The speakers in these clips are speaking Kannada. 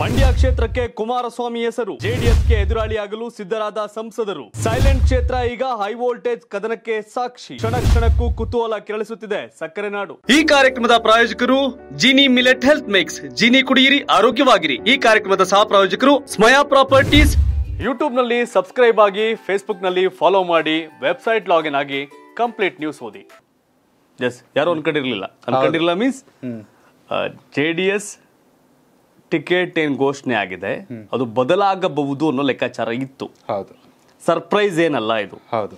ಮಂಡ್ಯ ಕ್ಷೇತ್ರಕ್ಕೆ ಕುಮಾರಸ್ವಾಮಿ ಹೆಸರು ಜೆಡಿಎಸ್ಗೆ ಎದುರಾಳಿಯಾಗಲು ಸಿದ್ಧರಾದ ಸಂಸದರು ಸೈಲೆಂಟ್ ಕ್ಷೇತ್ರ ಈಗ ಹೈ ವೋಲ್ಟೇಜ್ ಕದನಕ್ಕೆ ಸಾಕ್ಷಿ ಕ್ಷಣ ಕ್ಷಣಕ್ಕೂ ಕುತೂಹಲ ಕೆರಳಿಸುತ್ತಿದೆ ಸಕ್ಕರೆ ನಾಡು ಈ ಕಾರ್ಯಕ್ರಮದ ಪ್ರಾಯೋಜಕರು Jini millet health mix Jini ಕುಡಿಯಿರಿ ಆರೋಗ್ಯವಾಗಿರಿ ಈ ಕಾರ್ಯಕ್ರಮದ ಸಹ ಪ್ರಾಯೋಜಕರು ಸ್ಮಯಾ ಪ್ರಾಪರ್ಟೀಸ್ ಯೂಟ್ಯೂಬ್ ನಲ್ಲಿ ಸಬ್ಸ್ಕ್ರೈಬ್ ಆಗಿ ಫೇಸ್ಬುಕ್ ನಲ್ಲಿ ಫಾಲೋ ಮಾಡಿ ವೆಬ್ಸೈಟ್ ಲಾಗಿನ್ ಆಗಿ ಕಂಪ್ಲೀಟ್ ನ್ಯೂಸ್ ಓದಿ ಎಸ್ ಯಾರು ಅನ್ಕೊಂಡಿರ್ಲಿಲ್ಲ ಅನ್ಕೊಂಡಿರ್ಲಿಲ್ಲ means J D S ticket ಏನ್ ಘೋಷಣೆ ಆಗಿದೆ ಅದು ಬದಲಾಗಬಹುದು ಅನ್ನೋ ಲೆಕ್ಕಾಚಾರ ಇತ್ತು ಹೌದು ಸರ್ಪ್ರೈಸ್ ಏನಲ್ಲ ಇದು ಹೌದು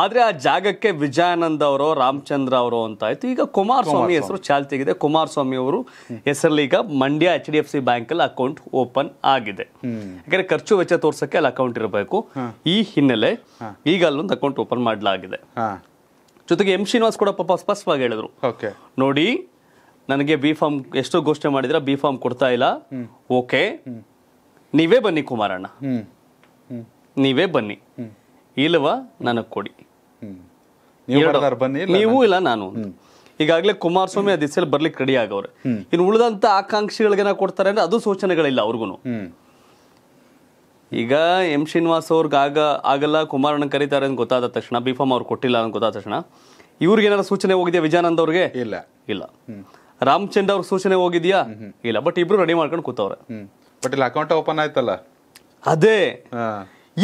ಆದ್ರೆ ಆ ಜಾಗಕ್ಕೆ ವಿಜಯಾನಂದ ಅವರೋ ರಾಮಚಂದ್ರ ಅವರೋ ಅಂತ ಆಯ್ತು ಈಗ ಕುಮಾರಸ್ವಾಮಿ ಹೆಸರು ಚಾಲ್ತಿಯಾಗಿದೆ ಕುಮಾರಸ್ವಾಮಿ ಅವರು ಹೆಸರಲ್ಲಿ ಈಗ Mandya H D F C bank ಅಲ್ಲಿ ಅಕೌಂಟ್ ಓಪನ್ ಆಗಿದೆ ಯಾಕಂದ್ರೆ ಖರ್ಚು ವೆಚ್ಚ ತೋರ್ಸಕ್ಕೆ ಅಲ್ಲಿ ಅಕೌಂಟ್ ಇರಬೇಕು ಈ ಹಿನ್ನೆಲೆ ಈಗ ಅಲ್ಲೊಂದು ಅಕೌಂಟ್ ಓಪನ್ ಮಾಡಲಾಗಿದೆ ಜೊತೆಗೆ ಎಂ ಶ್ರೀನಿವಾಸ್ ಕೂಡ ಪಾಪ ಸ್ಪಷ್ಟವಾಗಿ ಹೇಳಿದ್ರು ನೋಡಿ ನನಗೆ ಬಿ ಫಾರ್ಮ್ ಎಷ್ಟೋ ಘೋಷಣೆ ಮಾಡಿದ್ರೆ ಬಿ ಫಾರ್ಮ್ ಕೊಡ್ತಾ ಇಲ್ಲ ಓಕೆ ನೀವೇ ಬನ್ನಿ ಕುಮಾರಣ್ಣ ನೀವೇ ಬನ್ನಿ ಇಲ್ಲವ ನನಗೆ ಕೊಡಿ ನೀವು ಇಲ್ಲ ನಾನು ಈಗಾಗಲೇ ಕುಮಾರಸ್ವಾಮಿ ಆ ದಿಸೆಯಲ್ಲಿ ಬರ್ಲಿಕ್ಕೆ ರೆಡಿ ಆಗವ್ರೆ ಇನ್ನು ಉಳಿದಂತ ಆಕಾಂಕ್ಷಿಗಳಿಗೆ ಕೊಡ್ತಾರೆ ಅಂದ್ರೆ ಅದು ಸೂಚನೆಗಳಿಲ್ಲ ಅವ್ರಿಗೂ ಈಗ ಎಂ ಶ್ರೀನಿವಾಸ್ ಅವ್ರಿಗೆ ಆಗ ಆಗಲ್ಲ ಕುಮಾರಣ್ಣ ಕರೀತಾರೆ ಅಂತ ಗೊತ್ತಾದ ತಕ್ಷಣ ಬಿ ಫಾರ್ಮ್ ಅವ್ರು ಕೊಟ್ಟಿಲ್ಲ ಅಂತ ಗೊತ್ತಾದ ತಕ್ಷಣ ಇವ್ರಿಗೆ ಏನಾದ್ರು ಸೂಚನೆ ಹೋಗಿದೆಯಾ ವಿಜಯಾನಂದ ಅವ್ರಿಗೆ ಇಲ್ಲ ಇಲ್ಲ ರಾಮಚಂದ್ರ ಅವ್ರ ಸೂಚನೆ ಹೋಗಿದ್ಯಾ ಇಲ್ಲ ಬಟ್ ಇಬ್ರು ರೆಡಿ ಮಾಡ್ಕೊಂಡು ಕೂತವ್ರೆ ಬಟ್ ಇಲ್ಲಿ ಅಕೌಂಟ್ ಓಪನ್ ಆಯ್ತಲ್ಲ ಅದೇ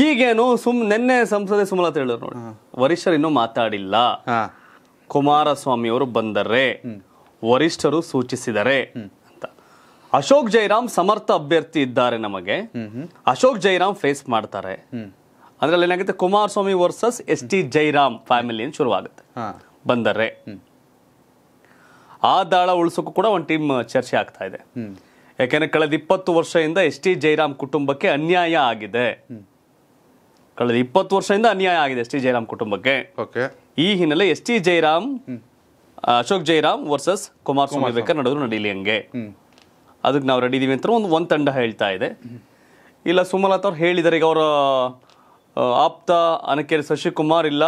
ಈಗೇನು ಸುಮ್ ನಿನ್ನೆ ಸಂಸದೆ ಸುಮಲತಾ ಹೇಳಿದ್ರು ನೋಡಿ ವರಿಷ್ಠರು ಇನ್ನೂ ಮಾತಾಡಿಲ್ಲ ಕುಮಾರಸ್ವಾಮಿ ಅವರು ಬಂದರೆ ವರಿಷ್ಠರು ಸೂಚಿಸಿದರೆ ಅಂತ ಅಶೋಕ್ ಜೈರಾಮ್ ಸಮರ್ಥ ಅಭ್ಯರ್ಥಿ ಇದ್ದಾರೆ ನಮಗೆ ಅಶೋಕ್ ಜೈರಾಮ್ ಫೇಸ್ ಮಾಡ್ತಾರೆ ಅದರಲ್ಲಿ ಏನಾಗುತ್ತೆ Kumaraswamy versus S T Jairam family ಶುರು ಶುರುವಾಗುತ್ತೆ ಬಂದರೆ ಆ ದಾಳ ಉಳಿಸೋಕ್ಕೂ ಕೂಡ ಒಂದು ಟೀಮ್ ಚರ್ಚೆ ಆಗ್ತಾ ಇದೆ ಯಾಕೆಂದ್ರೆ ಕಳೆದ ಇಪ್ಪತ್ತು ವರ್ಷದಿಂದ ಎಸ್ ಟಿ ಜೈರಾಮ್ ಕುಟುಂಬಕ್ಕೆ ಅನ್ಯಾಯ ಆಗಿದೆ ಕಳೆದ ಇಪ್ಪತ್ತು ವರ್ಷದಿಂದ ಅನ್ಯಾಯ ಆಗಿದೆ ಎಸ್ ಟಿ ಜೈರಾಮ್ ಕುಟುಂಬಕ್ಕೆ ಈ ಹಿನ್ನೆಲೆ S T Jairam Ashok Jairam versus Kumaraswamy ಬೇಕಾದ್ರೆ ನಡೆದ್ರು ನಡೀಲಿ ಹಂಗೆ ಅದಕ್ಕೆ ನಾವು ರೆಡಿ ಇದೀವಿ ಅಂತ ಒಂದು ಒಂದು ತಂಡ ಹೇಳ್ತಾ ಇದೆ ಇಲ್ಲ ಸುಮಲತಾ ಅವ್ರು ಹೇಳಿದ್ದಾರೆ ಈಗ ಅವರ ಆಪ್ತ ಅನಕೇರಿ ಶಶಿಕುಮಾರ್ ಇಲ್ಲ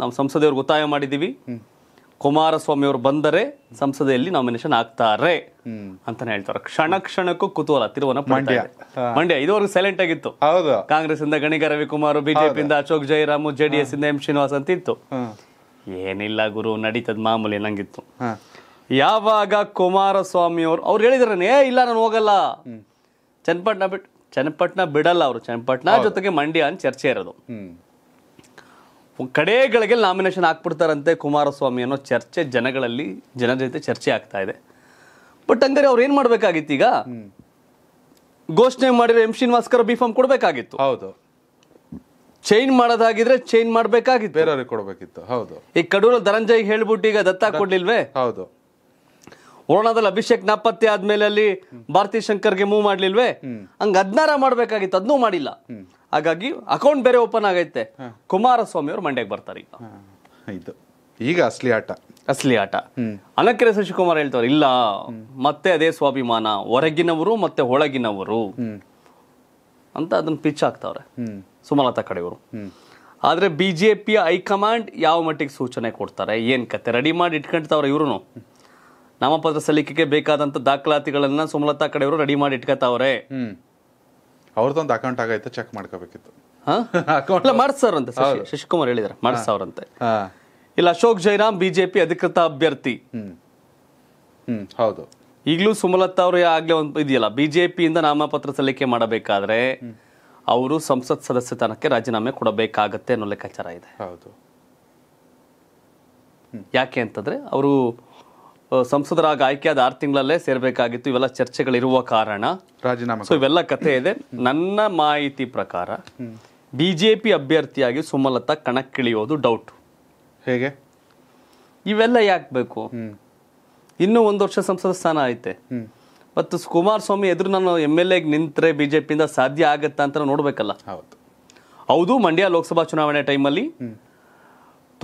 ನಾವು ಸಂಸದೆಯವ್ರಿಗೆ ಒತ್ತಾಯ ಮಾಡಿದ್ದೀವಿ ಕುಮಾರಸ್ವಾಮಿ ಅವರು ಬಂದರೆ ಸಂಸದೆಯಲ್ಲಿ ನಾಮಿನೇಷನ್ ಆಗ್ತಾರೆ ಅಂತಾನೆ ಹೇಳ್ತಾರೆ ಕ್ಷಣ ಕ್ಷಣಕ್ಕೂ ಕುತೂಹಲ ತಿರುವನ ಮಂಡ್ಯ ಮಂಡ್ಯ ಇದುವರೆಗೂ ಸೈಲೆಂಟ್ ಆಗಿತ್ತು ಕಾಂಗ್ರೆಸ್ ಇಂದ ಗಣಿಗ ರವಿಕುಮಾರ್ ಬಿಜೆಪಿಯಿಂದ ಅಶೋಕ್ ಜಯರಾಮು ಜೆಡಿಎಸ್ ಇಂದ ಎಂ ಶ್ರೀನಿವಾಸ್ ಅಂತ ಇತ್ತು ಏನಿಲ್ಲ ಗುರು ನಡೀತದ ಮಾಮೂಲಿ ನಂಗಿತ್ತು ಯಾವಾಗ ಕುಮಾರಸ್ವಾಮಿ ಅವರು ಅವ್ರು ಹೇಳಿದ್ರೆ ಏ ಇಲ್ಲ ನಾನು ಹೋಗಲ್ಲ ಚನ್ನಪಟ್ಟಣ ಬಿಟ್ ಚನ್ನಪಟ್ಟಣ ಬಿಡಲ್ಲ ಅವರು ಚನ್ನಪಟ್ಟಣ ಜೊತೆಗೆ ಮಂಡ್ಯ ಅಂತ ಚರ್ಚೆ ಇರೋದು ಕಡೆಗಳಿಗೆ ನಾಮಿನೇಷನ್ ಹಾಕ್ಬಿಡ್ತಾರಂತೆ ಕುಮಾರಸ್ವಾಮಿ ಅನ್ನೋ ಚರ್ಚೆ ಜನಗಳಲ್ಲಿ ಜನರ ಜೊತೆ ಚರ್ಚೆ ಆಗ್ತಾ ಇದೆ ಬಟ್ ಹಂಗಾರೆ ಅವ್ರು ಏನು ಮಾಡಬೇಕಾಗಿತ್ತು ಈಗ ಘೋಷಣೆ ಮಾಡಿರೋ ಎಂ ಶ್ರೀನಿವಾಸ್ಕರ್ ಬಿ ಕೊಡಬೇಕಾಗಿತ್ತು ಹೌದು ಚೈನ್ ಮಾಡೋದಾಗಿದ್ರೆ ಚೈನ್ ಮಾಡಬೇಕಾಗಿತ್ತು ಬೇರೆಯವ್ರಿಗೆ ಕೊಡಬೇಕಿತ್ತು ಹೌದು ಈಗ ಕಡೂರು ಧನಂಜಯ್ ಹೇಳ್ಬಿಟ್ಟು ಈಗ ದತ್ತ ಕೊಡ್ಲಿಲ್ವೇ ಹೌದು ಓಣದಲ್ಲಿ ಅಭಿಷೇಕ್ ನಾಪತ್ತೆ ಆದ್ಮೇಲೆ ಅಲ್ಲಿ ಭಾರತಿ ಶಂಕರ್ಗೆ ಮೂವ್ ಮಾಡ್ಲಿಲ್ವೇ ಹಂಗ ಹದ್ನಾರ ಮಾಡ್ಬೇಕಾಗಿತ್ತು ಅದ್ನೂ ಮಾಡಿಲ್ಲ ಹಾಗಾಗಿ ಅಕೌಂಟ್ ಬೇರೆ ಓಪನ್ ಆಗೈತೆ ಕುಮಾರಸ್ವಾಮಿ ಅವರು ಮಂಡ್ಯಕ್ಕೆ ಬರ್ತಾರೆ ಈಗ ಈಗ ಅಸಲಿ ಆಟ ಅಸಲಿ ಆಟ ಅನಕೆರೆ ಶಶಿಕುಮಾರ್ ಹೇಳ್ತಾರೆ ಇಲ್ಲ ಮತ್ತೆ ಅದೇ ಸ್ವಾಭಿಮಾನ ಹೊರಗಿನವರು ಮತ್ತೆ ಒಳಗಿನವರು ಅಂತ ಅದನ್ನ ಪಿಚ್ ಹಾಕ್ತಾವ್ರೆ ಸುಮಲತಾ ಕಡೆಯವರು ಆದ್ರೆ ಬಿ ಹೈಕಮಾಂಡ್ ಯಾವ ಮಟ್ಟಿಗೆ ಸೂಚನೆ ಕೊಡ್ತಾರೆ ಏನ್ ಕತೆ ರೆಡಿ ಮಾಡಿ ಇಟ್ಕೊಂತಾವ್ರೆ ಇವ್ರು ನಾಮಪತ್ರ ಸಲ್ಲಿಕೆಗೆ ಬೇಕಾದಂತ ದಾಖಲಾತಿಗಳನ್ನ ಸುಮಲತಾ ಕಡೆಯವರು ರೆಡಿ ಮಾಡಿ ಇಟ್ಕೊತಾವ್ರೆ ಅವ್ರದ್ದೊಂದು ಅಕೌಂಟ್ ಆಗೈತೆ ಚೆಕ್ ಮಾಡ್ಕೋಬೇಕಿತ್ತು ಅಕೌಂಟ್ ಮಾಡಿಸ್ತಾರ ಅಂತ ಶಶಿಕುಮಾರ್ ಹೇಳಿದಾರೆ ಅಂತ ಇಲ್ಲ ಅಶೋಕ್ ಜೈರಾಮ್ ಬಿಜೆಪಿ ಅಧಿಕೃತ ಅಭ್ಯರ್ಥಿ ಹ್ಮ್ ಹೌದು ಈಗಲೂ ಸುಮಲತಾ ಅವರು ಆಗ್ಲೇ ಒಂದು ಇದೆಯಲ್ಲ ಬಿಜೆಪಿಯಿಂದ ನಾಮಪತ್ರ ಸಲ್ಲಿಕೆ ಮಾಡಬೇಕಾದ್ರೆ ಅವರು ಸಂಸತ್ ಸದಸ್ಯತನಕ್ಕೆ ರಾಜೀನಾಮೆ ಕೊಡಬೇಕಾಗತ್ತೆ ಅನ್ನೋ ಲೆಕ್ಕಾಚಾರ ಇದೆ ಹೌದು ಯಾಕೆ ಅಂತಂದ್ರೆ ಅವರು ಸಂಸದರಾಗಿ ಆಯ್ಕೆಯಾದ ಆರು ತಿಂಗಳಲ್ಲೇ ಸೇರಬೇಕಾಗಿತ್ತು ಇವೆಲ್ಲ ಚರ್ಚೆಗಳಿರುವ ಕಾರಣ ರಾಜೀನಾಮೆ ಸೊ ಇವೆಲ್ಲ ಕಥೆ ಇದೆ ನನ್ನ ಮಾಹಿತಿ ಪ್ರಕಾರ ಬಿಜೆಪಿ ಅಭ್ಯರ್ಥಿಯಾಗಿ ಸುಮಲತಾ ಕಣಕ್ಕಿಳಿಯೋದು ಡೌಟ್ ಹೇಗೆ ಇವೆಲ್ಲ ಯಾಕೆ ಬೇಕು ಇನ್ನೂ ಒಂದು ವರ್ಷ ಸಂಸದ ಸ್ಥಾನ ಐತೆ ಮತ್ತು ಕುಮಾರಸ್ವಾಮಿ ಎದುರು ನಾನು ಎಮ್ ಎಲ್ ಎಗೆ ನಿಂತರೆ ಬಿಜೆಪಿಯಿಂದ ಸಾಧ್ಯ ಆಗತ್ತಾ ಅಂತ ನೋಡ್ಬೇಕಲ್ಲ ಹೌದು ಮಂಡ್ಯ ಲೋಕಸಭಾ ಚುನಾವಣೆ ಟೈಮಲ್ಲಿ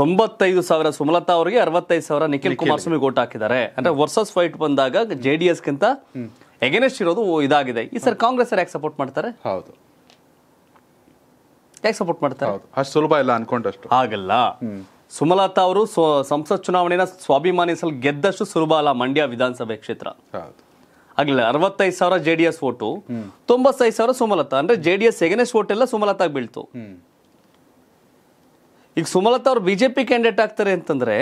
ತೊಂಬತ್ತೈದು ಸಾವಿರ ಸುಮಲತಾ ಅವರಿಗೆ ಅರವತ್ತೈದು ಸಾವಿರ ನಿಖಿಲ್ ಕುಮಾರಸ್ವಾಮಿ ಓಟ್ ಹಾಕಿದ್ದಾರೆ ಅಂದ್ರೆ ವರ್ಸಸ್ ಫೈಟ್ ಬಂದಾಗ ಜೆ ಡಿ ಎಸ್ ಗಿಂತ ಎಗೇನೆಸ್ಟ್ ಇರೋದು ಇದಾಗಿದೆ ಈ ಸರ್ ಕಾಂಗ್ರೆಸ್ ಯಾಕೆ ಸಪೋರ್ಟ್ ಮಾಡ್ತಾರೆ ಹೌದು ಯಾಕೆ ಸಪೋರ್ಟ್ ಮಾಡ್ತಾರೆ ಅಷ್ಟು ಸುಲಭ ಇಲ್ಲ ಅನ್ಕೊಂಡಷ್ಟು ಆಗಲ್ಲ ಸುಮಲತಾ ಅವರು ಸಂಸತ್ ಚುನಾವಣೆನ ಸ್ವಾಭಿಮಾನಿಸಲು ಗೆದ್ದಷ್ಟು ಸುಲಭ ಅಲ್ಲ ಮಂಡ್ಯ ವಿಧಾನಸಭೆ ಕ್ಷೇತ್ರ ಆಗಲಿಲ್ಲ ಅರವತ್ತೈದು ಸಾವಿರ ಜೆ ಡಿ ಎಸ್ ಓಟು ತೊಂಬತ್ತೈದು ಸಾವಿರ ಸುಮಲತಾ ಅಂದ್ರೆ J D S against vote ಎಲ್ಲ ಸುಮಲತಾಗ ಬೀಳ್ತು ಈಗ ಸುಮಲತಾ ಅವರು ಬಿಜೆಪಿ ಕ್ಯಾಂಡಿಡೇಟ್ ಆಗ್ತಾರೆ ಅಂತಂದ್ರೆ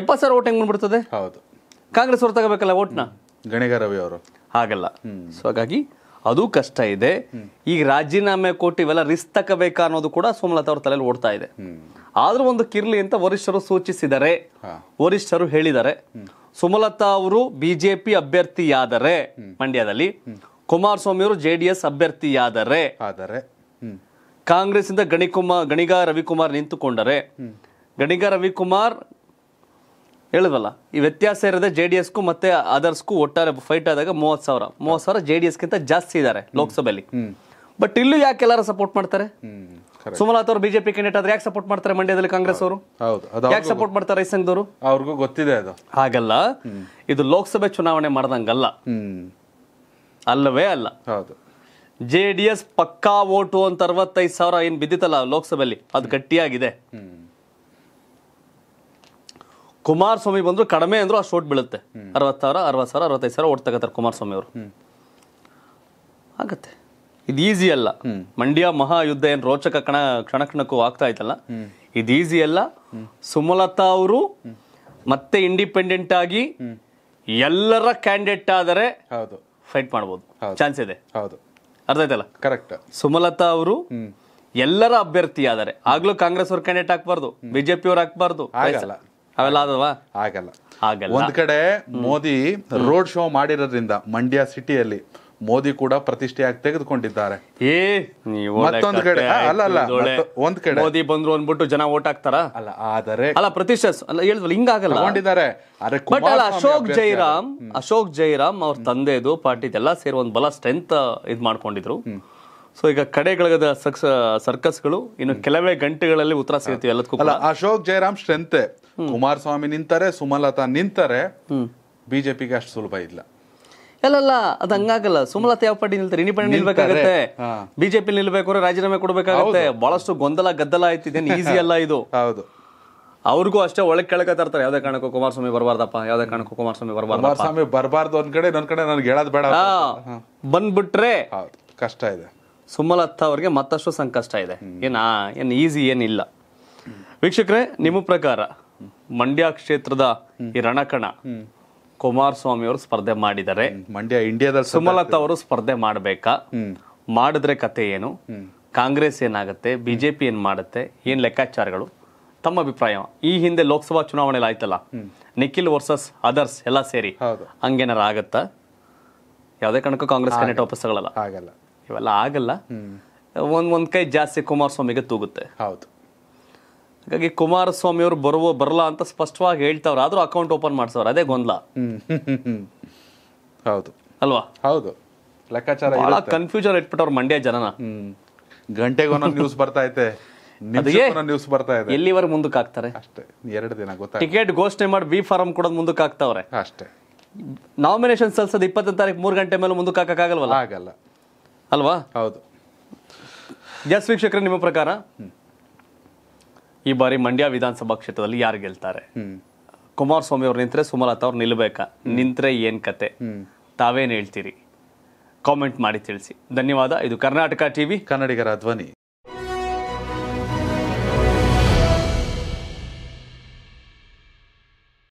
ಎಪ್ಪ ಸಾವಿರ ಓಟ್ ಹೆಂಗ್ ಬಂದ್ಬಿಡ್ತದೆ ಹೌದು ಕಾಂಗ್ರೆಸ್ ಅವ್ರು ತಗೋಬೇಕಲ್ಲ ಓಟ್ನ ಗಣಿಗ ರವಿ ಅವರು ಹಾಗಲ್ಲ ಸೊ ಹಾಗಾಗಿ ಅದು ಕಷ್ಟ ಇದೆ ಈಗ ರಾಜೀನಾಮೆ ಕೊಟ್ಟು ಇವೆಲ್ಲ ರಿಸ್ಕ್ ತಗೋಬೇಕಾ ಅನ್ನೋದು ಕೂಡ ಸುಮಲತಾ ಅವ್ರ ತಲೆಯಲ್ಲಿ ಓಡ್ತಾ ಇದೆ ಆದ್ರೂ ಒಂದು ಕಿರ್ಲಿ ಅಂತ ವರಿಷ್ಠರು ಸೂಚಿಸಿದರೆ ವರಿಷ್ಠರು ಹೇಳಿದ್ದಾರೆ ಸುಮಲತಾ ಅವರು ಬಿಜೆಪಿ ಅಭ್ಯರ್ಥಿಯಾದರೆ ಮಂಡ್ಯದಲ್ಲಿ ಕುಮಾರಸ್ವಾಮಿ ಅವರು ಜೆಡಿಎಸ್ ಅಭ್ಯರ್ಥಿಯಾದರೆ ಆದರೆ ಕಾಂಗ್ರೆಸ್ ಇಂದ ಗಣಿಕುಮಾರ್ ಗಣಿಗ ರವಿಕುಮಾರ್ ನಿಂತುಕೊಂಡರೆ ಗಣಿಗ ರವಿಕುಮಾರ್ ಹೇಳುದಲ್ಲ ಈ ವ್ಯತ್ಯಾಸ ಇರೋದೇ ಜೆ ಡಿ ಎಸ್ಗೂ ಮತ್ತೆ ಅದರ್ಸ್ಗೂ ಒಟ್ಟಾರೆ ಫೈಟ್ ಆದಾಗ ಮೂವತ್ತು ಸಾವಿರ ಮೂವತ್ತು ಸಾವಿರ ಜೆ ಡಿ ಜಾಸ್ತಿ ಇದ್ದಾರೆ ಲೋಕಸಭೆಯಲ್ಲಿ ಬಟ್ ಇಲ್ಲೂ ಯಾಕೆ ಎಲ್ಲರೂ ಸಪೋರ್ಟ್ ಮಾಡ್ತಾರೆ ಸುಮಲತಾ ಅವರು ಬಿಜೆಪಿ ಕ್ಯಾಂಡಿಡೇಟ್ ಆದ್ರೆ ಯಾಕೆ ಸಪೋರ್ಟ್ ಮಾಡ್ತಾರೆ ಮಂಡ್ಯದಲ್ಲಿ ಕಾಂಗ್ರೆಸ್ ಅವರು ಯಾಕೆ ಸಪೋರ್ಟ್ ಮಾಡ್ತಾರೆ ಅವರು ಅವ್ರಿಗೂ ಗೊತ್ತಿದೆ ಅದು ಹಾಗಲ್ಲ ಇದು ಲೋಕಸಭೆ ಚುನಾವಣೆ ಮಾಡ್ದಂಗಲ್ಲ ಅಲ್ಲವೇ ಅಲ್ಲ ಹೌದು ಜೆ ಡಿ ಎಸ್ ಪಕ್ಕಾ ಓಟು ಅಂತ ಅರವತ್ತೈದು ಸಾವಿರ ಏನು ಬಿದ್ದಿತ್ತಲ್ಲ ಲೋಕಸಭೆಯಲ್ಲಿ ಅದು ಗಟ್ಟಿಯಾಗಿದೆ ಕುಮಾರಸ್ವಾಮಿ ಬಂದ್ರು ಕಡಿಮೆ ಅಂದ್ರು ಅಷ್ಟು ಓಟ್ ಬೀಳುತ್ತೆ ಅರವತ್ತು ಸಾವಿರ ಅರವತ್ತು ಸಾವಿರ ಅರವತ್ತೈದು ಸಾವಿರ ಓಟ್ ತಗೋತಾರೆ ಕುಮಾರಸ್ವಾಮಿ ಅವರು ಆಗತ್ತೆ ಇದು ಈಸಿ ಅಲ್ಲ ಮಂಡ್ಯ ಮಹಾಯುದ್ಧ ಏನು ರೋಚಕ ಕಣ ಕ್ಷಣ ಕ್ಷಣಕ್ಕೂ ಆಗ್ತಾ ಇತ್ತಲ್ಲ ಇದು ಈಸಿ ಅಲ್ಲ ಸುಮಲತಾ ಅವರು ಮತ್ತೆ ಇಂಡಿಪೆಂಡೆಂಟ್ ಆಗಿ ಎಲ್ಲರ ಕ್ಯಾಂಡಿಡೇಟ್ ಆದರೆ ಫೈಟ್ ಮಾಡ್ಬೋದು ಚಾನ್ಸ್ ಇದೆ ಹೌದು ಅರ್ಥ ಆಯ್ತಲ್ಲ ಕರೆಕ್ಟ್ ಸುಮಲತಾ ಅವರು ಎಲ್ಲರ ಅಭ್ಯರ್ಥಿ ಆದರೆ ಆಗ್ಲೂ ಕಾಂಗ್ರೆಸ್ ಅವ್ರ ಕ್ಯಾಂಡಿಡೇಟ್ ಹಾಕ್ಬಾರ್ದು ಬಿಜೆಪಿ ಅವ್ರು ಹಾಕ್ಬಾರ್ದು ಆಗಲ್ಲ ಅವೆಲ್ಲ ಆದವಾ ಆಗಲ್ಲ ಆಗಲ್ಲ ಒಂದ್ ಕಡೆ ಮೋದಿ ರೋಡ್ ಶೋ ಮಾಡಿರೋದ್ರಿಂದ ಮಂಡ್ಯ ಸಿಟಿಯಲ್ಲಿ ಮೋದಿ ಕೂಡ ಪ್ರತಿಷ್ಠೆಯಾಗಿ ತೆಗೆದುಕೊಂಡಿದ್ದಾರೆ ಏ ಮತ್ತೊಂದು ಕಡೆ ಅಲ್ಲ ಅಲ್ಲ ಒಂದ್ ಕಡೆ ಮೋದಿ ಬಂದ್ರು ಅಂದ್ಬಿಟ್ಟು ಜನ ಓಟ್ ಹಾಕ್ತಾರ ಅಲ್ಲ ಆದರೆ ಅಲ್ಲ ಪ್ರತಿಷ್ಠೆ ಅಲ್ಲ ಹೇಳಿದ್ವಲ್ಲ ಹಿಂಗಾಗಲ್ಲ ತಗೊಂಡಿದ್ದಾರೆ ಅಶೋಕ್ ಜೈರಾಮ್ ಅಶೋಕ್ ಜೈರಾಮ್ ಅವ್ರ ತಂದೆದು ಪಾರ್ಟಿ ಎಲ್ಲ ಸೇರಿ ಒಂದ್ ಬಲ ಸ್ಟ್ರೆಂತ್ ಇದ್ ಮಾಡ್ಕೊಂಡಿದ್ರು ಸೊ ಈಗ ಕಡೆಗಳ ಸರ್ಕಸ್ಗಳು ಇನ್ನು ಕೆಲವೇ ಗಂಟೆಗಳಲ್ಲಿ ಉತ್ತರ ಸಿಗುತ್ತೆ ಎಲ್ಲದಕ್ಕೂ ಅಶೋಕ್ ಜೈರಾಮ್ ಸ್ಟ್ರೆಂತ್ ಕುಮಾರಸ್ವಾಮಿ ನಿಂತಾರೆ ಸುಮಲತಾ ನಿಂತಾರೆ ಬಿಜೆಪಿಗೆ ಅಷ್ಟು ಸುಲಭ ಇಲ್ಲ ಅಲ್ಲಲ್ಲ ಅದು ಹಂಗಾಗಲ್ಲ ಸುಮಲತಾ ಯಾವ ಪಾರ್ಟಿ ನಿಲ್ತಾರೆ ಇಂಡಿಪೆಂಡೆಂಟ್ ನಿಲ್ಬೇಕಾಗತ್ತೆ ಬಿಜೆಪಿ ನಿಲ್ಬೇಕು ರಾಜೀನಾಮೆ ಕೊಡ್ಬೇಕಾಗತ್ತೆ ಬಹಳಷ್ಟು ಗೊಂದಲ ಗದ್ದಲ ಆಯ್ತಿದೆ ಈಸಿ ಅಲ್ಲ ಇದು ಹೌದು ಅವ್ರಿಗೂ ಅಷ್ಟೇ ಒಳಗೆ ಕೆಳಕ ತರ್ತಾರೆ ಯಾವ್ದೇ ಕಾರಣಕ್ಕೂ ಕುಮಾರಸ್ವಾಮಿ ಬರಬಾರ್ದಪ್ಪ ಯಾವ್ದೇ ಕಾರಣಕ್ಕೂ ಕುಮಾರಸ್ವಾಮಿ ಬರಬಾರ್ದು ಬರಬಾರ್ದು ಒಂದ್ ಕಡೆ ಇನ್ನೊಂದ್ ಕಡೆ ನನ್ಗೆ ಹೇಳೋದು ಬೇಡ ಬಂದ್ಬಿಟ್ರೆ ಕಷ್ಟ ಇದೆ ಸುಮಲತಾ ಅವ್ರಿಗೆ ಮತ್ತಷ್ಟು ಸಂಕಷ್ಟ ಇದೆ ಏನಾ ಏನ್ ಈಸಿ ಏನಿಲ್ಲ ವೀಕ್ಷಕರೇ ನಿಮ್ಮ ಪ್ರಕಾರ ಮಂಡ್ಯ ಕ್ಷೇತ್ರದ ಈ ರಣಕಣ ಕುಮಾರಸ್ವಾಮಿ ಅವರು ಸ್ಪರ್ಧೆ ಮಾಡಿದ್ದಾರೆ ಮಂಡ್ಯ ಇಂಡಿಯಾದ ಸುಮಲತಾ ಅವರು ಸ್ಪರ್ಧೆ ಮಾಡಬೇಕಾ ಮಾಡಿದ್ರೆ ಕತೆ ಏನು ಕಾಂಗ್ರೆಸ್ ಏನಾಗುತ್ತೆ ಬಿಜೆಪಿ ಏನ್ ಮಾಡುತ್ತೆ ಏನ್ ಲೆಕ್ಕಾಚಾರಗಳು ತಮ್ಮ ಅಭಿಪ್ರಾಯ ಈ ಹಿಂದೆ ಲೋಕಸಭಾ ಚುನಾವಣೆ ಆಯ್ತಲ್ಲ ನಿಖಿಲ್ ವರ್ಸಸ್ ಅದರ್ಸ್ ಎಲ್ಲ ಸೇರಿ ಹಂಗೇನಾರ ಆಗತ್ತ ಯಾವ್ದೇ ಕಾರಣಕ್ಕೂ ಕಾಂಗ್ರೆಸ್ ಕ್ಯಾಂಡೇಟ್ ವಾಪಸ್ ತಗೊಳ್ಳಲ್ಲ ಆಗಲ್ಲ ಇವೆಲ್ಲ ಆಗಲ್ಲ ಒಂದ್ ಒಂದ್ ಕೈ ಜಾಸ್ತಿ ಕುಮಾರಸ್ವಾಮಿಗೆ ತೂಗುತ್ತೆ ಹೌದು ಹಾಗಾಗಿ ಕುಮಾರಸ್ವಾಮಿ ಅವರು ಬರುವ ಬರಲ್ಲ ಅಂತ ಸ್ಪಷ್ಟವಾಗಿ ಹೇಳ್ತವ್ರ ಆದ್ರೂ ಅಕೌಂಟ್ ಓಪನ್ ಮಾಡ್ಸವ್ರ ಅದೇ ಗೊಂದಲ ಹೌದು ಅಲ್ವಾ ಹೌದು ಲೆಕ್ಕಾಚಾರ ಕನ್ಫ್ಯೂಷನ್ ಇಟ್ಬಿಟ್ಟವ್ರ ಮಂಡ್ಯ ಜನನ ಗಂಟೆಗೆ ಒಂದೊಂದು ನ್ಯೂಸ್ ಬರ್ತಾ ಐತೆ ನ್ಯೂಸ್ ಬರ್ತಾ ಇದೆ ಎಲ್ಲಿವರೆಗೆ ಮುಂದಕ್ಕೆ ಹಾಕ್ತಾರೆ ಅಷ್ಟೇ ಎರಡು ದಿನ ಗೊತ್ತಾ ಟಿಕೆಟ್ ಘೋಷಣೆ ಮಾಡಿ ಬಿ ಫಾರಂ ಕೊಡೋದು ಮುಂದಕ್ಕೆ ಹಾಕ್ತಾವ್ರೆ ಅಷ್ಟೇ ನಾಮಿನೇಷನ್ ಸಲ್ಸೋದು ಇಪ್ಪತ್ತನೇ ತಾರೀಕು ಮೂರು ಗಂಟೆ ಮೇಲೆ ಮುಂದಕ್ಕೆ ಆಗಲ್ವಲ್ಲ ಆಗಲ್ಲ ಅಲ್ವಾ ಹೌದು ಯಸ್ ವೀಕ್ಷಕರೇ ನಿಮ್ಮ ಪ್ರಕಾರ ಈ ಬಾರಿ ಮಂಡ್ಯ ವಿಧಾನಸಭಾ ಕ್ಷೇತ್ರದಲ್ಲಿ ಯಾರು ಗೆಲ್ತಾರೆ ಕುಮಾರಸ್ವಾಮಿ ಅವ್ರು ನಿಂತ್ರೆ ಸುಮಲತಾ ಅವ್ರು ನಿಲ್ಬೇಕಾ ನಿಂತ್ರೆ ಏನ್ ಕತೆ ತಾವೇನು ಹೇಳ್ತೀರಿ ಕಾಮೆಂಟ್ ಮಾಡಿ ತಿಳಿಸಿ ಧನ್ಯವಾದ ಇದು ಕರ್ನಾಟಕ ಟಿವಿ ಕನ್ನಡಿಗರ ಧ್ವನಿ